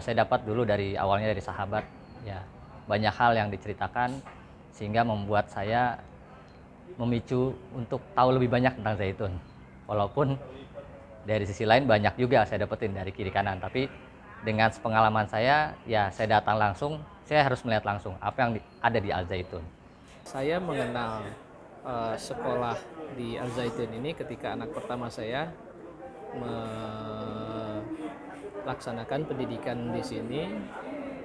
Ya, saya dapat dulu dari awalnya dari sahabat ya banyak hal yang diceritakan sehingga membuat saya memicu untuk tahu lebih banyak tentang zaitun walaupun dari sisi lain banyak juga saya dapetin dari kiri kanan tapi dengan pengalaman saya ya saya datang langsung saya harus melihat langsung apa yang ada di Al Zaitun saya mengenal uh, sekolah di Al Zaitun ini ketika anak pertama saya laksanakan pendidikan di sini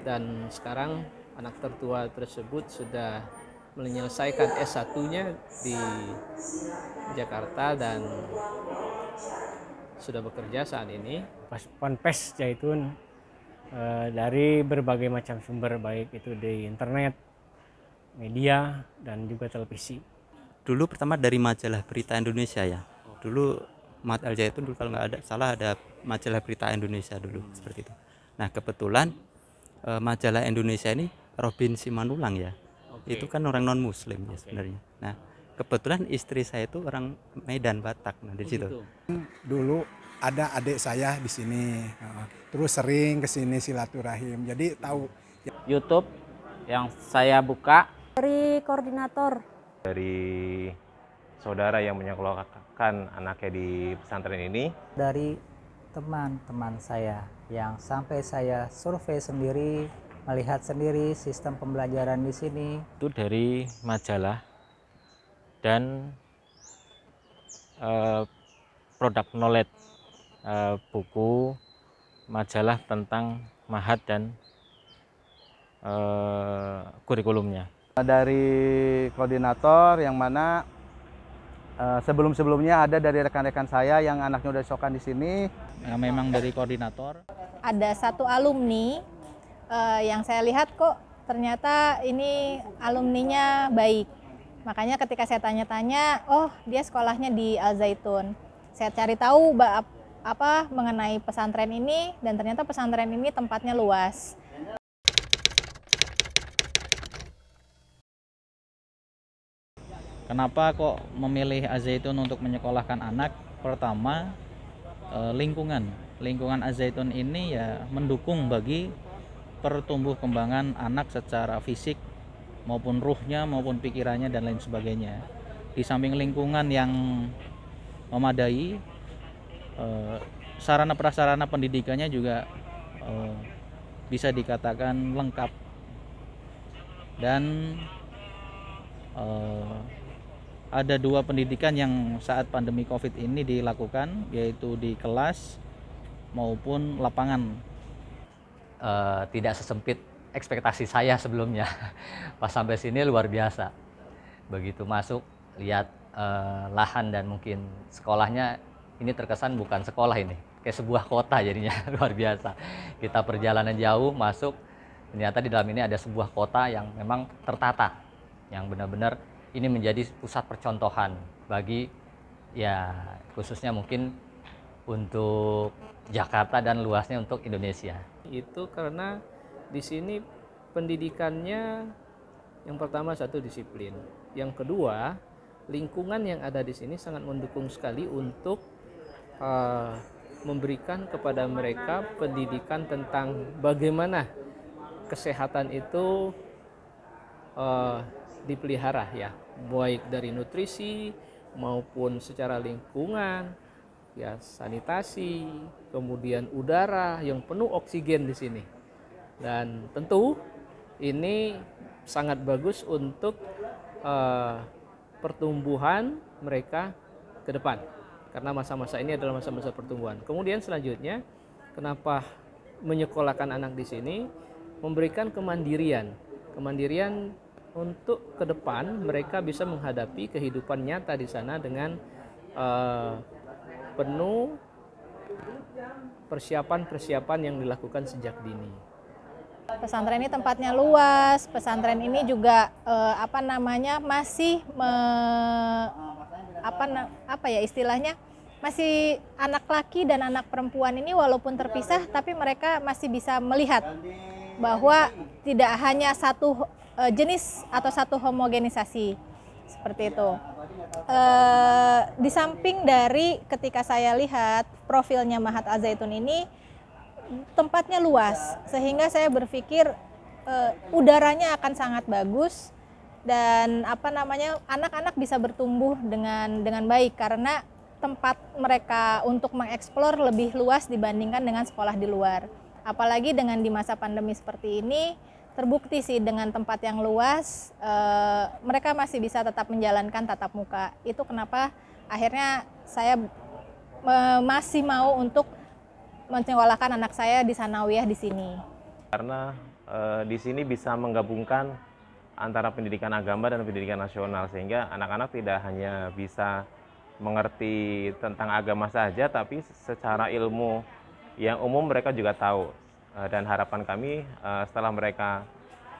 dan sekarang anak tertua tersebut sudah menyelesaikan S1-nya di Jakarta dan sudah bekerja saat ini. Ponpes Jaitun eh, dari berbagai macam sumber baik itu di internet, media dan juga televisi. Dulu pertama dari majalah Berita Indonesia ya. Dulu Mat Al Zaitun dulu kalau nggak ada salah ada majalah berita Indonesia dulu hmm. seperti itu. Nah kebetulan uh, majalah Indonesia ini Robin Simanulang ya, okay. itu kan orang non Muslim okay. ya sebenarnya. Nah kebetulan istri saya itu orang Medan Batak, nah di oh, situ. Gitu. Dulu ada adik saya di sini, eh, terus sering ke sini silaturahim, jadi tahu. YouTube yang saya buka dari koordinator dari saudara yang menyekolahkan meletakkan anaknya di pesantren ini? Dari teman-teman saya yang sampai saya survei sendiri, melihat sendiri sistem pembelajaran di sini. Itu dari majalah dan uh, produk knowledge uh, buku majalah tentang mahat dan uh, kurikulumnya. Dari koordinator yang mana Eh, sebelum-sebelumnya ada dari rekan-rekan saya yang anaknya udah sokan di sini. Nah, memang dari koordinator. Ada satu alumni uh, yang saya lihat kok ternyata ini alumninya baik. Makanya ketika saya tanya-tanya, oh dia sekolahnya di Al Zaitun. Saya cari tahu apa mengenai pesantren ini dan ternyata pesantren ini tempatnya luas. Kenapa kok memilih Azaitun untuk menyekolahkan anak? Pertama, eh, lingkungan. Lingkungan Azaitun ini ya mendukung bagi pertumbuh kembangan anak secara fisik maupun ruhnya maupun pikirannya dan lain sebagainya. Di samping lingkungan yang memadai, eh, sarana prasarana pendidikannya juga eh, bisa dikatakan lengkap dan ada dua pendidikan yang saat pandemi Covid ini dilakukan yaitu di kelas maupun lapangan. Uh, tidak sesempit ekspektasi saya sebelumnya. Pas sampai sini luar biasa. Begitu masuk lihat uh, lahan dan mungkin sekolahnya ini terkesan bukan sekolah ini, kayak sebuah kota jadinya luar biasa. Kita perjalanan jauh masuk ternyata di dalam ini ada sebuah kota yang memang tertata yang benar-benar ini menjadi pusat percontohan bagi ya khususnya mungkin untuk Jakarta dan luasnya untuk Indonesia. Itu karena di sini pendidikannya yang pertama satu disiplin, yang kedua lingkungan yang ada di sini sangat mendukung sekali untuk uh, memberikan kepada mereka pendidikan tentang bagaimana kesehatan itu uh, dipelihara ya baik dari nutrisi maupun secara lingkungan ya sanitasi kemudian udara yang penuh oksigen di sini dan tentu ini sangat bagus untuk uh, pertumbuhan mereka ke depan karena masa-masa ini adalah masa-masa pertumbuhan kemudian selanjutnya kenapa menyekolahkan anak di sini memberikan kemandirian kemandirian untuk ke depan mereka bisa menghadapi kehidupan nyata di sana dengan uh, penuh persiapan-persiapan yang dilakukan sejak dini. Pesantren ini tempatnya luas. Pesantren ini juga uh, apa namanya masih me, apa apa ya istilahnya masih anak laki dan anak perempuan ini walaupun terpisah tapi mereka masih bisa melihat bahwa tidak hanya satu uh, jenis atau satu homogenisasi seperti itu. Uh, di samping dari ketika saya lihat profilnya Mahat Al Zaitun ini tempatnya luas sehingga saya berpikir uh, udaranya akan sangat bagus dan apa namanya anak-anak bisa bertumbuh dengan dengan baik karena tempat mereka untuk mengeksplor lebih luas dibandingkan dengan sekolah di luar. Apalagi dengan di masa pandemi seperti ini terbukti sih dengan tempat yang luas e, mereka masih bisa tetap menjalankan tatap muka itu kenapa akhirnya saya e, masih mau untuk menyekolahkan anak saya di sanawiyah di sini karena e, di sini bisa menggabungkan antara pendidikan agama dan pendidikan nasional sehingga anak-anak tidak hanya bisa mengerti tentang agama saja tapi secara ilmu yang umum mereka juga tahu Eh, dan harapan kami eh, setelah mereka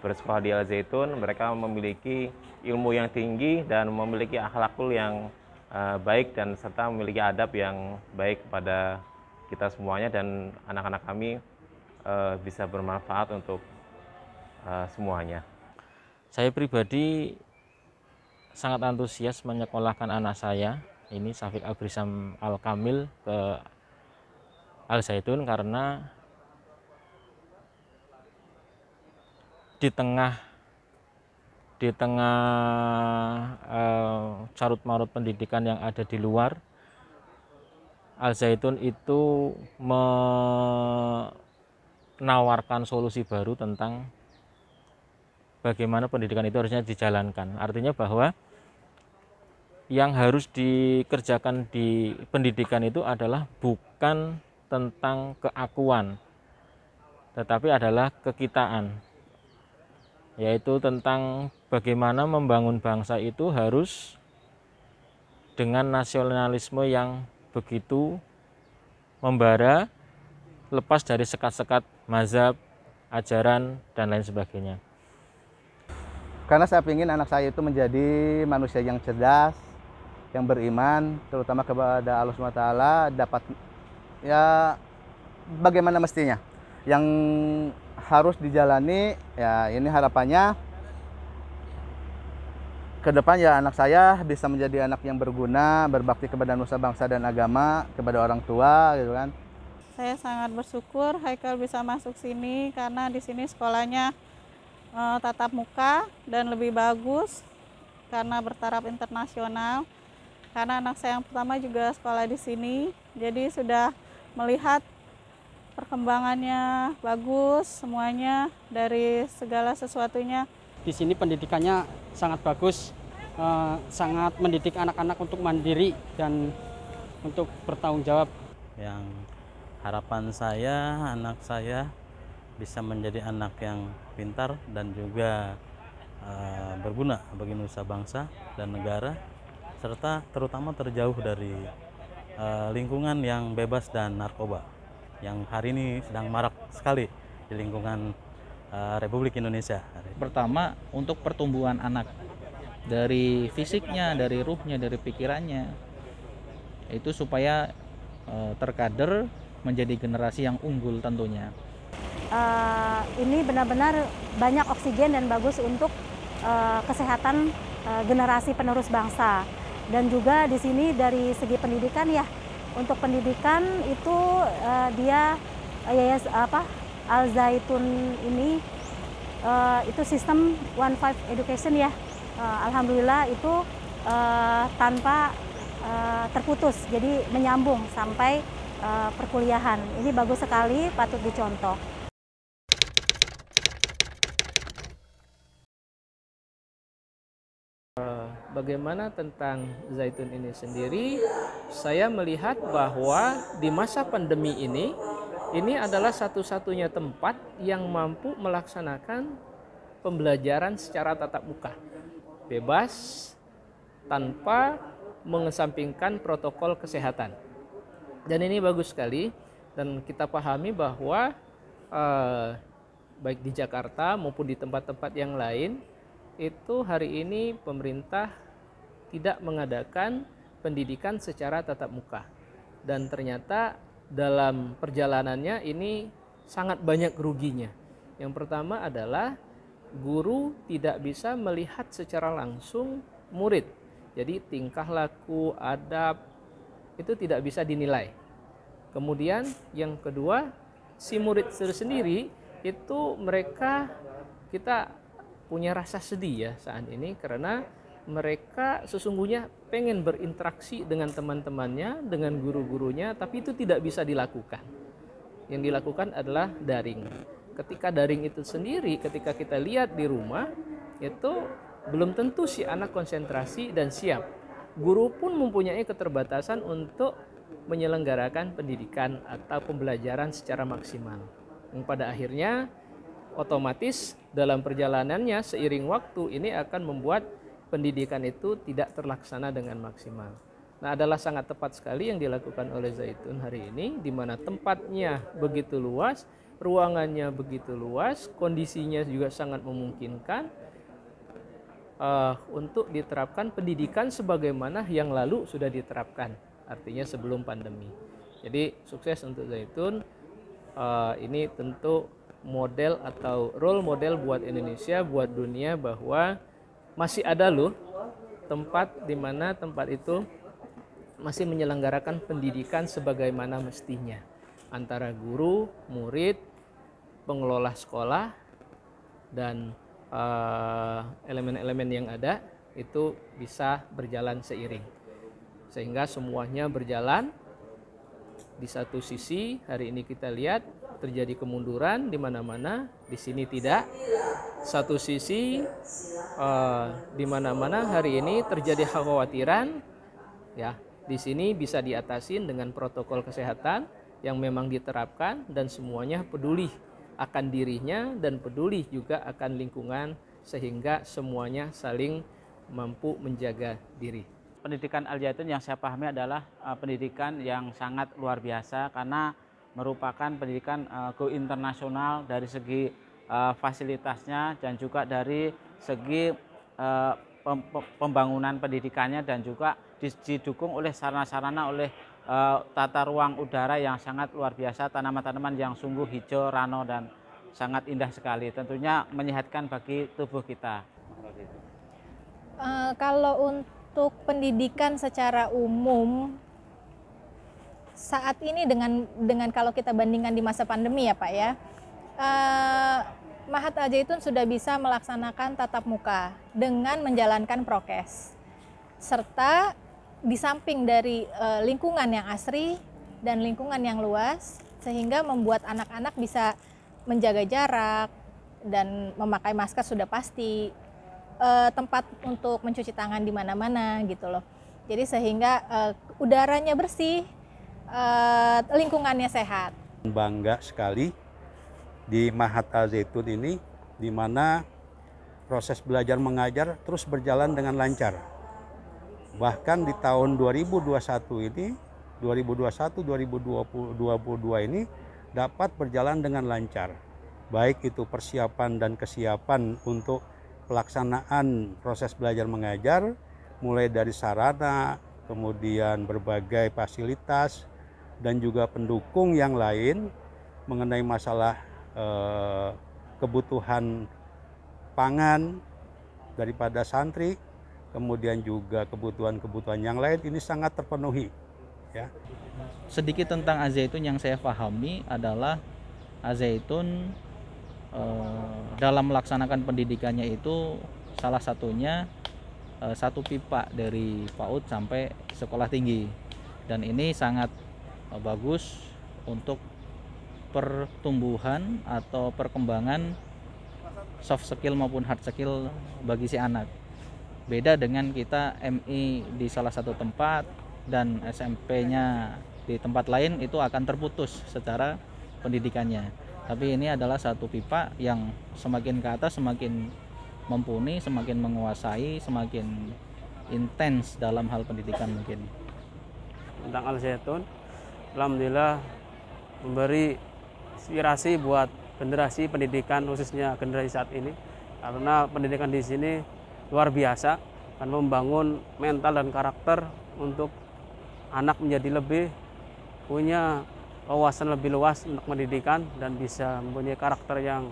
bersekolah di Al Zaitun mereka memiliki ilmu yang tinggi dan memiliki akhlakul yang eh, baik dan serta memiliki adab yang baik kepada kita semuanya dan anak-anak kami bisa bermanfaat untuk semuanya. Saya pribadi sangat antusias menyekolahkan anak saya ini Safiq Abrisam Al Kamil ke Al Zaitun karena di tengah di tengah eh, carut marut pendidikan yang ada di luar Al Zaitun itu menawarkan solusi baru tentang bagaimana pendidikan itu harusnya dijalankan. Artinya bahwa yang harus dikerjakan di pendidikan itu adalah bukan tentang keakuan tetapi adalah kekitaan yaitu tentang bagaimana membangun bangsa itu harus dengan nasionalisme yang begitu membara lepas dari sekat-sekat mazhab, ajaran dan lain sebagainya. Karena saya ingin anak saya itu menjadi manusia yang cerdas, yang beriman, terutama kepada Allah SWT dapat ya bagaimana mestinya yang harus dijalani ya ini harapannya ke depan ya anak saya bisa menjadi anak yang berguna, berbakti kepada nusa bangsa dan agama, kepada orang tua gitu kan. Saya sangat bersyukur Haikal bisa masuk sini karena di sini sekolahnya e, tatap muka dan lebih bagus karena bertaraf internasional. Karena anak saya yang pertama juga sekolah di sini, jadi sudah melihat perkembangannya bagus semuanya dari segala sesuatunya. Di sini pendidikannya sangat bagus, eh, sangat mendidik anak-anak untuk mandiri dan untuk bertanggung jawab. Yang harapan saya anak saya bisa menjadi anak yang pintar dan juga eh, berguna bagi nusa bangsa dan negara serta terutama terjauh dari eh, lingkungan yang bebas dan narkoba yang hari ini sedang marak sekali di lingkungan uh, Republik Indonesia. Pertama untuk pertumbuhan anak dari fisiknya, dari ruhnya, dari pikirannya itu supaya uh, terkader menjadi generasi yang unggul tentunya. Uh, ini benar-benar banyak oksigen dan bagus untuk uh, kesehatan uh, generasi penerus bangsa dan juga di sini dari segi pendidikan ya untuk pendidikan itu uh, dia yayas apa Al Zaitun ini uh, itu sistem One Five Education ya. Uh, Alhamdulillah itu uh, tanpa uh, terputus, jadi menyambung sampai uh, perkuliahan. Ini bagus sekali, patut dicontoh. bagaimana tentang zaitun ini sendiri, saya melihat bahwa di masa pandemi ini, ini adalah satu-satunya tempat yang mampu melaksanakan pembelajaran secara tatap muka, bebas, tanpa mengesampingkan protokol kesehatan. Dan ini bagus sekali, dan kita pahami bahwa eh, baik di Jakarta maupun di tempat-tempat yang lain, itu hari ini pemerintah tidak mengadakan pendidikan secara tatap muka. Dan ternyata dalam perjalanannya ini sangat banyak ruginya. Yang pertama adalah guru tidak bisa melihat secara langsung murid. Jadi tingkah laku, adab itu tidak bisa dinilai. Kemudian yang kedua, si murid sendiri itu mereka kita punya rasa sedih ya saat ini karena mereka sesungguhnya pengen berinteraksi dengan teman-temannya, dengan guru-gurunya, tapi itu tidak bisa dilakukan. Yang dilakukan adalah daring. Ketika daring itu sendiri, ketika kita lihat di rumah, itu belum tentu si anak konsentrasi dan siap. Guru pun mempunyai keterbatasan untuk menyelenggarakan pendidikan atau pembelajaran secara maksimal. Yang pada akhirnya otomatis dalam perjalanannya seiring waktu ini akan membuat pendidikan itu tidak terlaksana dengan maksimal. Nah, adalah sangat tepat sekali yang dilakukan oleh Zaitun hari ini di mana tempatnya begitu luas, ruangannya begitu luas, kondisinya juga sangat memungkinkan uh, untuk diterapkan pendidikan sebagaimana yang lalu sudah diterapkan, artinya sebelum pandemi. Jadi, sukses untuk Zaitun uh, ini tentu model atau role model buat Indonesia, buat dunia bahwa masih ada loh tempat di mana tempat itu masih menyelenggarakan pendidikan sebagaimana mestinya antara guru, murid, pengelola sekolah dan eh, elemen-elemen uh, yang ada itu bisa berjalan seiring sehingga semuanya berjalan di satu sisi hari ini kita lihat terjadi kemunduran di mana-mana di sini tidak satu sisi uh, di mana-mana hari ini terjadi kekhawatiran ya di sini bisa diatasin dengan protokol kesehatan yang memang diterapkan dan semuanya peduli akan dirinya dan peduli juga akan lingkungan sehingga semuanya saling mampu menjaga diri. Pendidikan Al Zaitun yang saya pahami adalah eh, pendidikan yang sangat luar biasa karena merupakan pendidikan uh, go internasional dari segi uh, fasilitasnya dan juga dari segi uh, pembangunan pendidikannya dan juga didukung oleh sarana-sarana oleh uh, tata ruang udara yang sangat luar biasa tanaman-tanaman yang sungguh hijau rano dan sangat indah sekali tentunya menyehatkan bagi tubuh kita uh, kalau untuk pendidikan secara umum saat ini dengan dengan kalau kita bandingkan di masa pandemi ya Pak ya uh, Mahat Al Zaitun sudah bisa melaksanakan tatap muka dengan menjalankan prokes serta di samping dari uh, lingkungan yang asri dan lingkungan yang luas sehingga membuat anak-anak bisa menjaga jarak dan memakai masker sudah pasti uh, tempat untuk mencuci tangan di mana-mana gitu loh jadi sehingga uh, udaranya bersih uh, lingkungannya sehat bangga sekali di Mahat Al Zaitun ini di mana proses belajar mengajar terus berjalan dengan lancar. Bahkan di tahun 2021 ini 2021 2022 ini dapat berjalan dengan lancar. Baik itu persiapan dan kesiapan untuk pelaksanaan proses belajar mengajar mulai dari sarana, kemudian berbagai fasilitas dan juga pendukung yang lain mengenai masalah Eh, kebutuhan pangan daripada santri, kemudian juga kebutuhan-kebutuhan yang lain ini sangat terpenuhi. Ya. Sedikit tentang azaitun yang saya pahami adalah azaitun eh, dalam melaksanakan pendidikannya itu salah satunya eh, satu pipa dari PAUD sampai sekolah tinggi dan ini sangat bagus untuk pertumbuhan atau perkembangan soft skill maupun hard skill bagi si anak. Beda dengan kita MI di salah satu tempat dan SMP-nya di tempat lain itu akan terputus secara pendidikannya. Tapi ini adalah satu pipa yang semakin ke atas semakin mumpuni, semakin menguasai, semakin intens dalam hal pendidikan mungkin. Tentang Al Zaitun, Alhamdulillah memberi inspirasi buat generasi pendidikan khususnya generasi saat ini karena pendidikan di sini luar biasa dan membangun mental dan karakter untuk anak menjadi lebih punya wawasan lebih luas untuk pendidikan dan bisa mempunyai karakter yang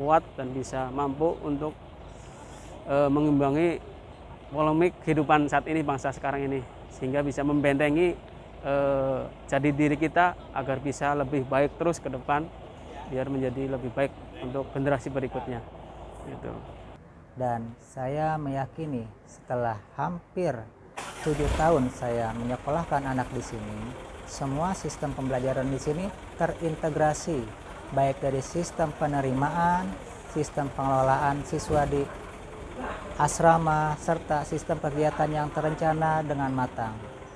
kuat dan bisa mampu untuk e, mengimbangi polemik kehidupan saat ini bangsa sekarang ini sehingga bisa membentengi eh, jadi diri kita agar bisa lebih baik terus ke depan biar menjadi lebih baik untuk generasi berikutnya gitu. Dan saya meyakini setelah hampir tujuh tahun saya menyekolahkan anak di sini, semua sistem pembelajaran di sini terintegrasi baik dari sistem penerimaan, sistem pengelolaan siswa di asrama serta sistem kegiatan yang terencana dengan matang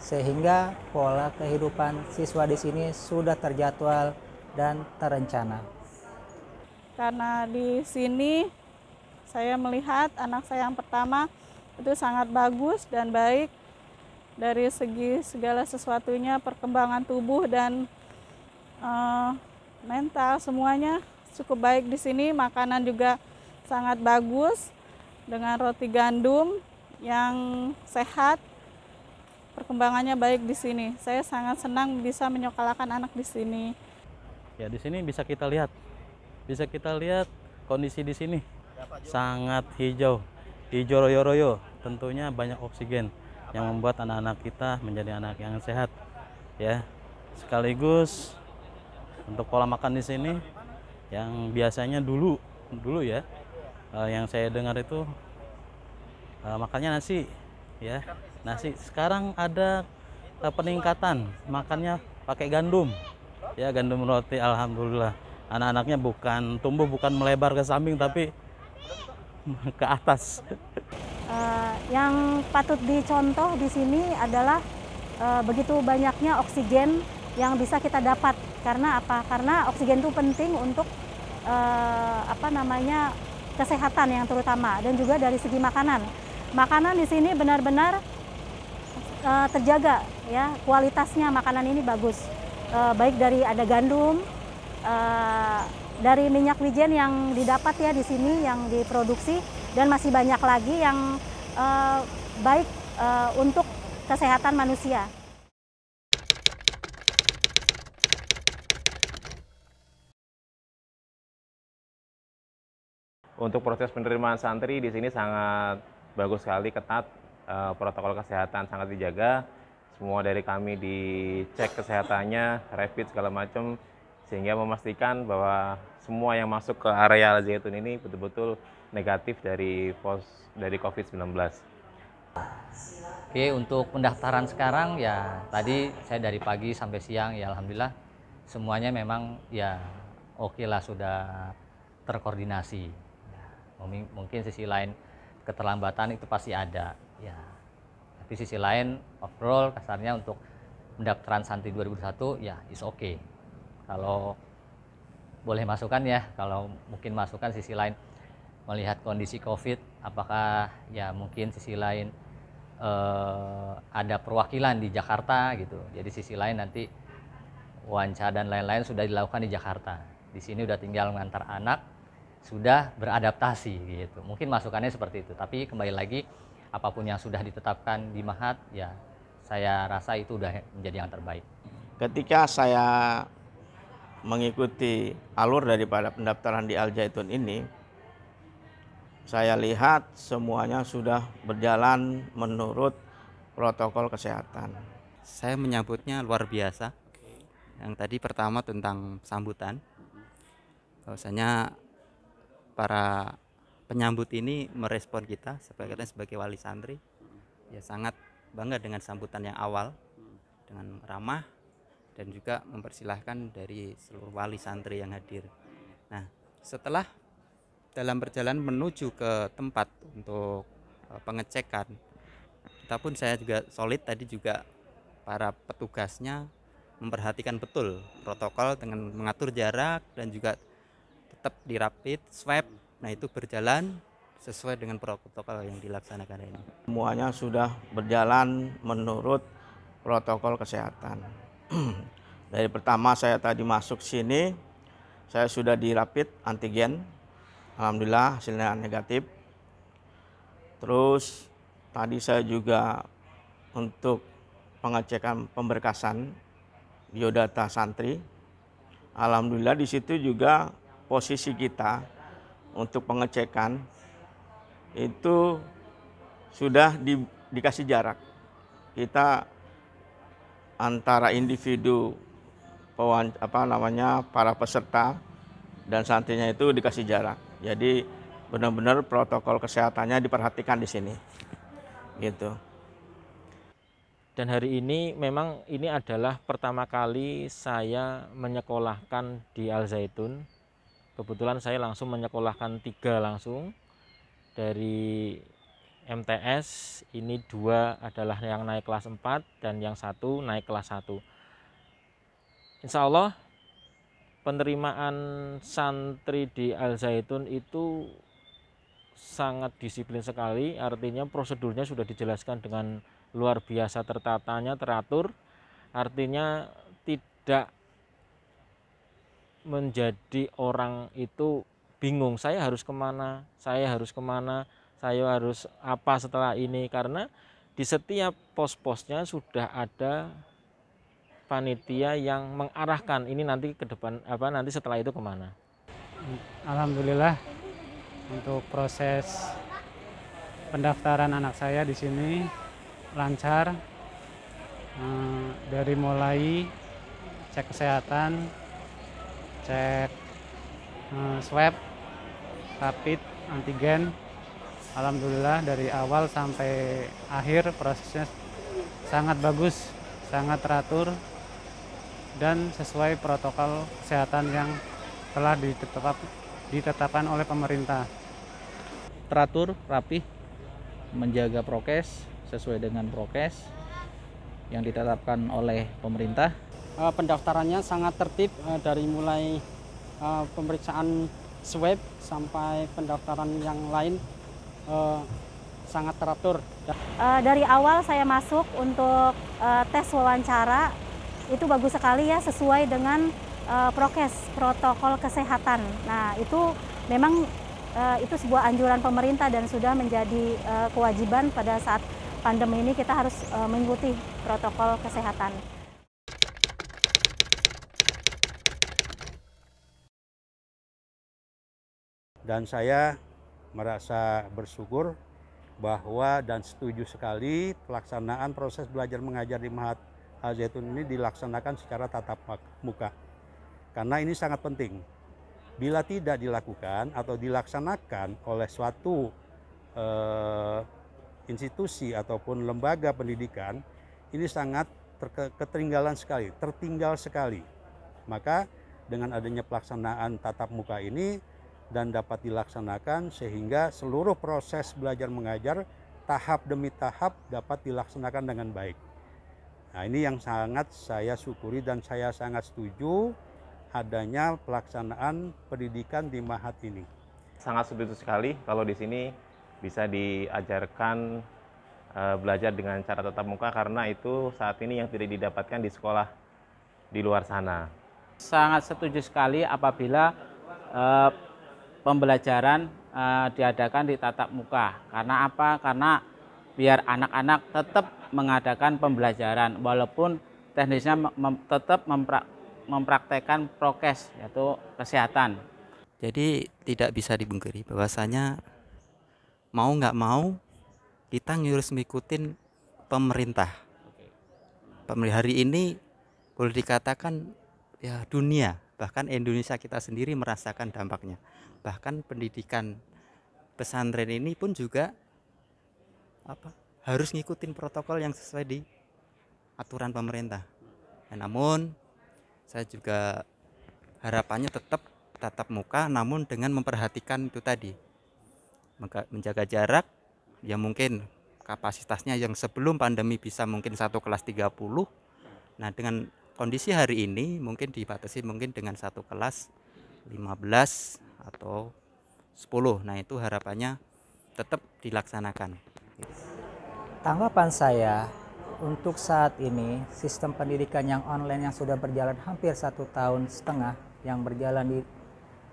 sehingga pola kehidupan siswa di sini sudah terjadwal dan terencana. Karena di sini saya melihat anak saya yang pertama itu sangat bagus dan baik dari segi segala sesuatunya, perkembangan tubuh dan uh, mental semuanya cukup baik di sini. Makanan juga sangat bagus dengan roti gandum yang sehat perkembangannya baik di sini. Saya sangat senang bisa menyokalakan anak di sini. Ya, di sini bisa kita lihat. Bisa kita lihat kondisi di sini. Sangat hijau. Hijau royo-royo. Tentunya banyak oksigen yang membuat anak-anak kita menjadi anak yang sehat. Ya. Sekaligus untuk pola makan di sini yang biasanya dulu dulu ya eh, yang saya dengar itu eh, makannya nasi ya nasi sekarang ada eh, peningkatan makannya pakai gandum ya gandum roti alhamdulillah anak-anaknya bukan tumbuh bukan melebar ke samping tapi ke atas uh, yang patut dicontoh di sini adalah uh, begitu banyaknya oksigen yang bisa kita dapat karena apa karena oksigen itu penting untuk uh, apa namanya kesehatan yang terutama dan juga dari segi makanan makanan di sini benar-benar uh, terjaga ya kualitasnya makanan ini bagus uh, baik dari ada gandum uh, dari minyak wijen yang didapat ya di sini yang diproduksi dan masih banyak lagi yang uh, baik uh, untuk kesehatan manusia. Untuk proses penerimaan santri di sini sangat bagus sekali, ketat, uh, protokol kesehatan sangat dijaga. Semua dari kami dicek kesehatannya, rapid segala macam, sehingga memastikan bahwa semua yang masuk ke area Zaitun ini betul-betul negatif dari pos dari COVID-19. Oke, untuk pendaftaran sekarang ya tadi saya dari pagi sampai siang ya alhamdulillah semuanya memang ya oke okay lah sudah terkoordinasi. Mungkin sisi lain keterlambatan itu pasti ada ya tapi sisi lain overall kasarnya untuk pendaftaran santri 2021 ya is okay kalau boleh masukan ya kalau mungkin masukan sisi lain melihat kondisi covid apakah ya mungkin sisi lain eh, ada perwakilan di Jakarta gitu jadi sisi lain nanti wawancara dan lain-lain sudah dilakukan di Jakarta di sini udah tinggal mengantar anak sudah beradaptasi gitu mungkin masukannya seperti itu tapi kembali lagi apapun yang sudah ditetapkan di Mahat ya saya rasa itu sudah menjadi yang terbaik. Ketika saya mengikuti alur daripada pendaftaran di Al Zaitun ini, saya lihat semuanya sudah berjalan menurut protokol kesehatan. Saya menyambutnya luar biasa. Yang tadi pertama tentang sambutan, bahwasanya para penyambut ini merespon kita sebagai sebagai wali santri ya sangat bangga dengan sambutan yang awal dengan ramah dan juga mempersilahkan dari seluruh wali santri yang hadir. Nah, setelah dalam perjalanan menuju ke tempat untuk eh, pengecekan, kita pun saya juga solid tadi juga para petugasnya memperhatikan betul protokol dengan mengatur jarak dan juga tetap dirapit swab Nah itu berjalan sesuai dengan protokol yang dilaksanakan ini. Semuanya sudah berjalan menurut protokol kesehatan. Dari pertama saya tadi masuk sini, saya sudah dirapit antigen. Alhamdulillah hasilnya negatif. Terus tadi saya juga untuk pengecekan pemberkasan biodata santri. Alhamdulillah di situ juga posisi kita untuk pengecekan itu sudah di, dikasih jarak. Kita antara individu pewan, apa namanya para peserta dan santrinya itu dikasih jarak. Jadi benar-benar protokol kesehatannya diperhatikan di sini. Gitu. Dan hari ini memang ini adalah pertama kali saya menyekolahkan di Al Zaitun kebetulan saya langsung menyekolahkan tiga langsung dari MTS ini dua adalah yang naik kelas 4 dan yang satu naik kelas 1 Insya Allah penerimaan santri di Al Zaitun itu sangat disiplin sekali artinya prosedurnya sudah dijelaskan dengan luar biasa tertatanya teratur artinya tidak menjadi orang itu bingung saya harus kemana saya harus kemana saya harus apa setelah ini karena di setiap pos-posnya sudah ada panitia yang mengarahkan ini nanti ke depan apa nanti setelah itu kemana Alhamdulillah untuk proses pendaftaran anak saya di sini lancar eh, dari mulai cek kesehatan cek uh, swab rapid antigen alhamdulillah dari awal sampai akhir prosesnya sangat bagus sangat teratur dan sesuai protokol kesehatan yang telah ditetap, ditetapkan oleh pemerintah teratur rapih menjaga prokes sesuai dengan prokes yang ditetapkan oleh pemerintah Eh, pendaftarannya sangat tertib eh, dari mulai eh, pemeriksaan swab sampai pendaftaran yang lain sangat teratur. dari awal saya masuk untuk tes wawancara itu bagus sekali ya sesuai dengan prokes protokol kesehatan. Nah itu memang itu sebuah anjuran pemerintah dan sudah menjadi kewajiban pada saat pandemi ini kita harus mengikuti protokol kesehatan. dan saya merasa bersyukur bahwa dan setuju sekali pelaksanaan proses belajar mengajar di Mahat Al Zaitun ini dilaksanakan secara tatap muka. Karena ini sangat penting. Bila tidak dilakukan atau dilaksanakan oleh suatu eh, institusi ataupun lembaga pendidikan, ini sangat ketinggalan sekali, tertinggal sekali. Maka dengan adanya pelaksanaan tatap muka ini dan dapat dilaksanakan sehingga seluruh proses belajar mengajar tahap demi tahap dapat dilaksanakan dengan baik. Nah, ini yang sangat saya syukuri dan saya sangat setuju adanya pelaksanaan pendidikan di Mahat ini. Sangat setuju sekali kalau di sini bisa diajarkan eh, belajar dengan cara tatap muka karena itu saat ini yang tidak didapatkan di sekolah di luar sana. Sangat setuju sekali apabila eh, pembelajaran uh, diadakan di tatap muka. Karena apa? Karena biar anak-anak tetap mengadakan pembelajaran walaupun teknisnya mem tetap memprak mempraktekkan prokes yaitu kesehatan. Jadi tidak bisa dibungkiri bahwasanya mau nggak mau kita ngurus mengikutin pemerintah. Pemerintah hari ini boleh dikatakan ya dunia bahkan Indonesia kita sendiri merasakan dampaknya bahkan pendidikan pesantren ini pun juga apa harus ngikutin protokol yang sesuai di aturan pemerintah. Nah, namun saya juga harapannya tetap tatap muka namun dengan memperhatikan itu tadi. Menjaga jarak ya mungkin kapasitasnya yang sebelum pandemi bisa mungkin satu kelas 30. Nah, dengan kondisi hari ini mungkin dibatasi mungkin dengan satu kelas 15 atau 10 nah itu harapannya tetap dilaksanakan tanggapan saya untuk saat ini sistem pendidikan yang online yang sudah berjalan hampir satu tahun setengah yang berjalan di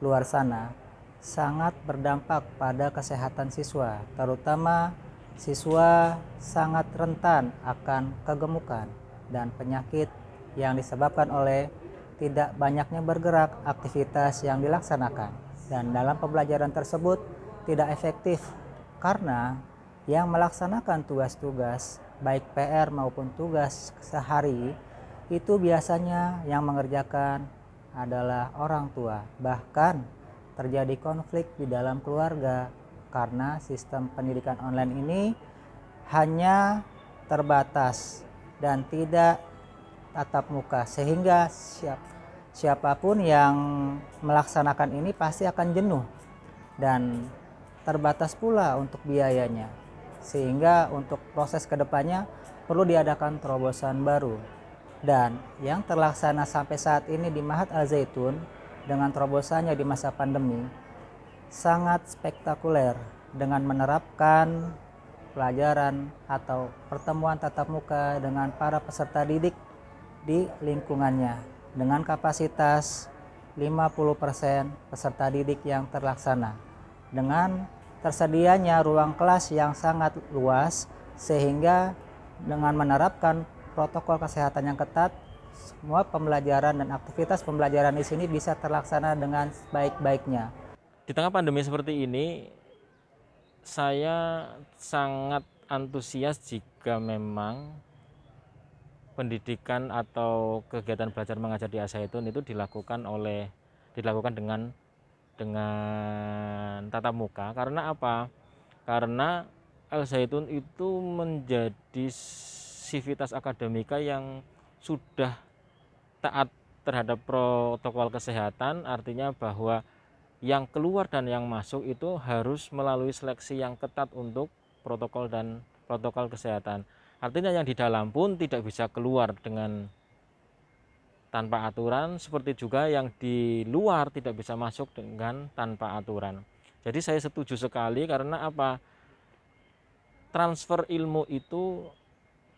luar sana sangat berdampak pada kesehatan siswa terutama siswa sangat rentan akan kegemukan dan penyakit yang disebabkan oleh tidak banyaknya bergerak aktivitas yang dilaksanakan. Dan dalam pembelajaran tersebut tidak efektif karena yang melaksanakan tugas-tugas baik PR maupun tugas sehari itu biasanya yang mengerjakan adalah orang tua. Bahkan terjadi konflik di dalam keluarga karena sistem pendidikan online ini hanya terbatas dan tidak tatap muka sehingga siap siapapun yang melaksanakan ini pasti akan jenuh dan terbatas pula untuk biayanya. Sehingga untuk proses kedepannya perlu diadakan terobosan baru. Dan yang terlaksana sampai saat ini di Mahat Al Zaitun dengan terobosannya di masa pandemi sangat spektakuler dengan menerapkan pelajaran atau pertemuan tatap muka dengan para peserta didik di lingkungannya dengan kapasitas 50% peserta didik yang terlaksana dengan tersedianya ruang kelas yang sangat luas sehingga dengan menerapkan protokol kesehatan yang ketat semua pembelajaran dan aktivitas pembelajaran di sini bisa terlaksana dengan baik-baiknya. Di tengah pandemi seperti ini saya sangat antusias jika memang pendidikan atau kegiatan belajar mengajar di Asaitun itu dilakukan oleh dilakukan dengan dengan tatap muka karena apa? Karena Al Zaitun itu menjadi sivitas akademika yang sudah taat terhadap protokol kesehatan artinya bahwa yang keluar dan yang masuk itu harus melalui seleksi yang ketat untuk protokol dan protokol kesehatan. Artinya yang di dalam pun tidak bisa keluar dengan tanpa aturan, seperti juga yang di luar tidak bisa masuk dengan tanpa aturan. Jadi saya setuju sekali karena apa? Transfer ilmu itu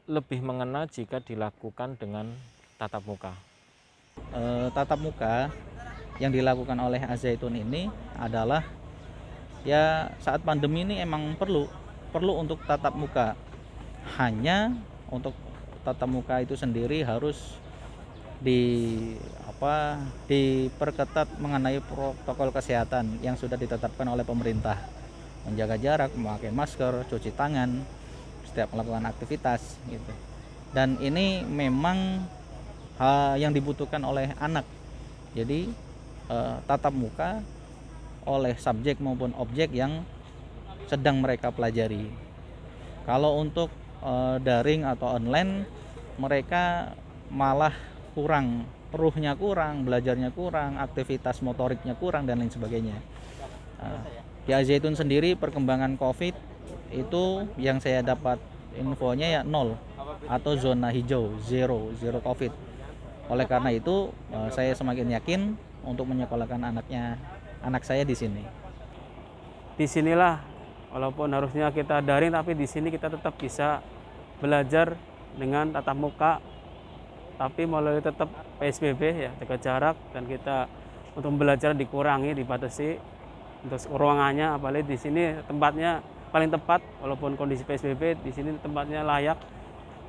lebih mengena jika dilakukan dengan tatap muka. E, tatap muka yang dilakukan oleh Azaitun ini adalah ya saat pandemi ini emang perlu perlu untuk tatap muka hanya untuk tatap muka itu sendiri harus di apa diperketat mengenai protokol kesehatan yang sudah ditetapkan oleh pemerintah menjaga jarak memakai masker cuci tangan setiap melakukan aktivitas gitu dan ini memang hal eh, yang dibutuhkan oleh anak jadi eh, tatap muka oleh subjek maupun objek yang sedang mereka pelajari kalau untuk uh, daring atau online mereka malah kurang ruhnya kurang belajarnya kurang aktivitas motoriknya kurang dan lain sebagainya uh, di Al sendiri perkembangan COVID itu yang saya dapat infonya ya nol atau zona hijau zero zero COVID oleh karena itu uh, saya semakin yakin untuk menyekolahkan anaknya anak saya di sini di sinilah walaupun harusnya kita daring tapi di sini kita tetap bisa belajar dengan tatap muka tapi melalui tetap PSBB ya jaga jarak dan kita untuk belajar dikurangi dibatasi untuk ruangannya apalagi di sini tempatnya paling tepat walaupun kondisi PSBB di sini tempatnya layak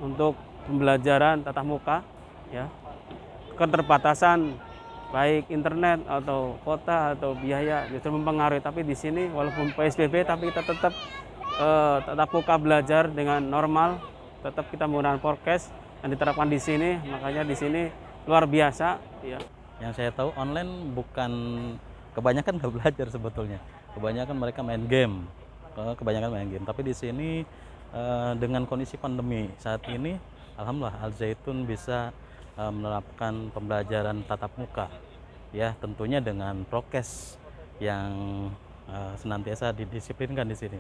untuk pembelajaran tatap muka ya keterbatasan baik internet atau kota atau biaya justru mempengaruhi tapi di sini walaupun PSBB tapi kita tetap uh, tetap muka belajar dengan normal tetap kita menggunakan forecast yang diterapkan di sini makanya di sini luar biasa ya yang saya tahu online bukan kebanyakan nggak belajar sebetulnya kebanyakan mereka main game eh, kebanyakan main game tapi di sini uh, dengan kondisi pandemi saat ini alhamdulillah Al Zaitun bisa Eh, menerapkan pembelajaran tatap muka ya tentunya dengan prokes yang eh, senantiasa didisiplinkan di sini.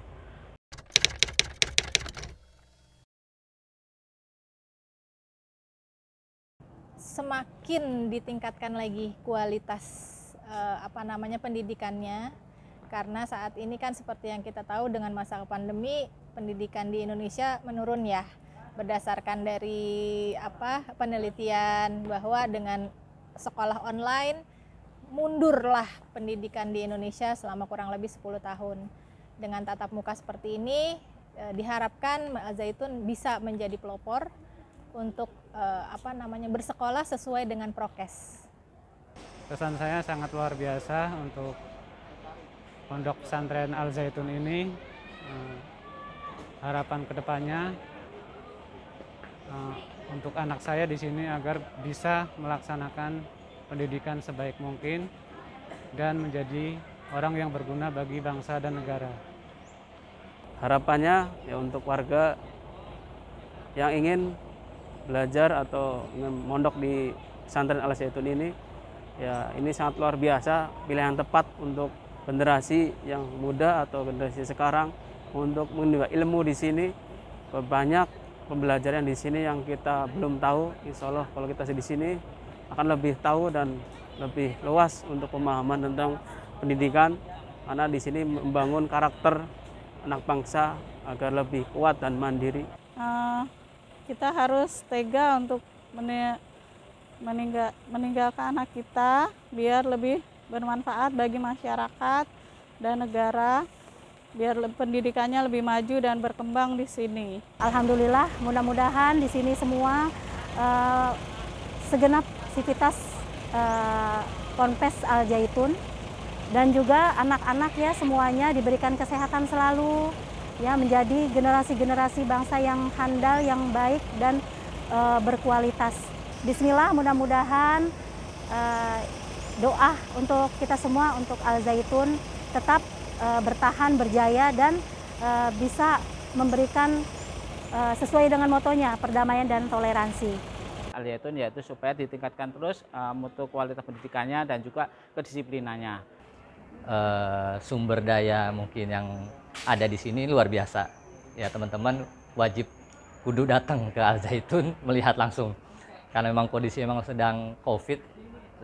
Semakin ditingkatkan lagi kualitas eh, apa namanya pendidikannya karena saat ini kan seperti yang kita tahu dengan masa pandemi pendidikan di Indonesia menurun ya berdasarkan dari apa penelitian bahwa dengan sekolah online mundurlah pendidikan di Indonesia selama kurang lebih 10 tahun. Dengan tatap muka seperti ini eh, diharapkan Zaitun bisa menjadi pelopor untuk eh, apa namanya bersekolah sesuai dengan prokes. Pesan saya sangat luar biasa untuk pondok pesantren Al Zaitun ini. Eh, harapan kedepannya Eh, untuk anak saya di sini agar bisa melaksanakan pendidikan sebaik mungkin dan menjadi orang yang berguna bagi bangsa dan negara. Harapannya ya untuk warga yang ingin belajar atau mondok di pesantren Al Zaitun ini ya ini sangat luar biasa pilihan tepat untuk generasi yang muda atau generasi sekarang untuk menimba ilmu di sini banyak pembelajaran di sini yang kita belum tahu, insya Allah kalau kita di sini akan lebih tahu dan lebih luas untuk pemahaman tentang pendidikan karena di sini membangun karakter anak bangsa agar lebih kuat dan mandiri. Uh, kita harus tega untuk meninggal, meninggalkan anak kita biar lebih bermanfaat bagi masyarakat dan negara biar pendidikannya lebih maju dan berkembang di sini. Alhamdulillah, mudah-mudahan di sini semua uh, segenap sivitas uh, Ponpes Al Zaitun dan juga anak-anak ya semuanya diberikan kesehatan selalu ya menjadi generasi-generasi bangsa yang handal, yang baik dan uh, berkualitas. Bismillah mudah-mudahan uh, doa untuk kita semua untuk Al Zaitun tetap uh, bertahan, berjaya dan uh, bisa memberikan uh, sesuai dengan motonya perdamaian dan toleransi. Al Zaitun yaitu supaya ditingkatkan terus uh, mutu kualitas pendidikannya dan juga kedisiplinannya. Uh, sumber daya mungkin yang ada di sini luar biasa. Ya teman-teman wajib kudu datang ke Al Zaitun melihat langsung karena memang kondisi memang sedang COVID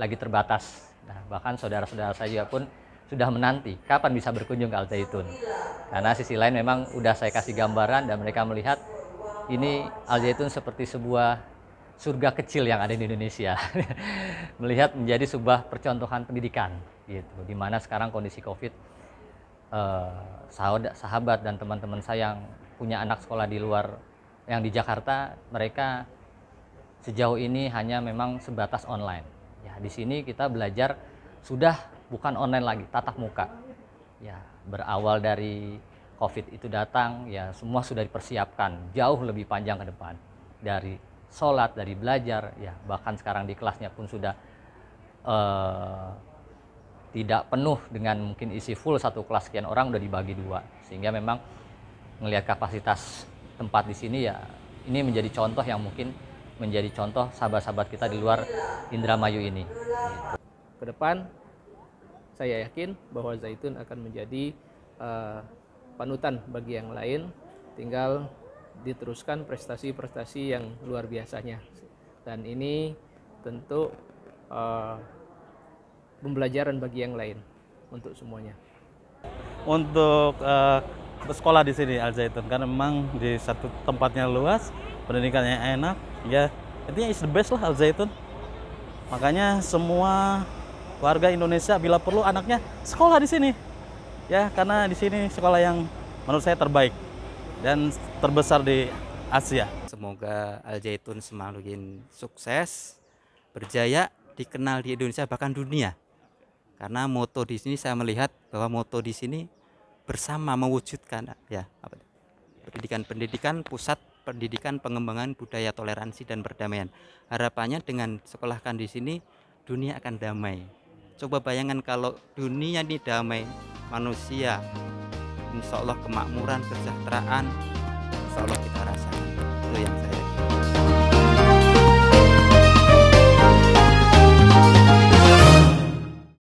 lagi terbatas. Nah, bahkan saudara-saudara saya juga pun sudah menanti kapan bisa berkunjung ke Al Zaitun. Karena sisi lain memang udah saya kasih gambaran dan mereka melihat ini Al Zaitun seperti sebuah surga kecil yang ada di Indonesia. melihat menjadi sebuah percontohan pendidikan gitu. mana sekarang kondisi COVID eh, sahabat dan teman-teman saya yang punya anak sekolah di luar yang di Jakarta mereka sejauh ini hanya memang sebatas online. Ya, di sini kita belajar sudah bukan online lagi, tatap muka. Ya, berawal dari COVID itu datang, ya semua sudah dipersiapkan jauh lebih panjang ke depan dari sholat, dari belajar, ya bahkan sekarang di kelasnya pun sudah uh, tidak penuh dengan mungkin isi full satu kelas sekian orang udah dibagi dua, sehingga memang melihat kapasitas tempat di sini ya ini menjadi contoh yang mungkin menjadi contoh sahabat-sahabat kita di luar Indramayu ini. Ke depan saya yakin bahwa zaitun akan menjadi uh, panutan bagi yang lain. Tinggal diteruskan prestasi-prestasi yang luar biasanya. Dan ini tentu uh, pembelajaran bagi yang lain untuk semuanya. Untuk uh, eh, sekolah di sini Al Zaitun karena memang di satu tempatnya luas, pendidikannya enak, ya intinya is the best lah Al Zaitun. Makanya semua warga Indonesia bila perlu anaknya sekolah di sini. Ya, karena di sini sekolah yang menurut saya terbaik dan terbesar di Asia. Semoga Al Zaitun semakin sukses, berjaya, dikenal di Indonesia bahkan dunia. Karena moto di sini saya melihat bahwa moto di sini bersama mewujudkan ya apa pendidikan-pendidikan pusat pendidikan pengembangan budaya toleransi dan perdamaian. Harapannya dengan sekolahkan di sini dunia akan damai. Coba bayangkan kalau dunia ini damai, manusia, insya Allah kemakmuran, kesejahteraan, insya Allah kita rasakan. Itu yang saya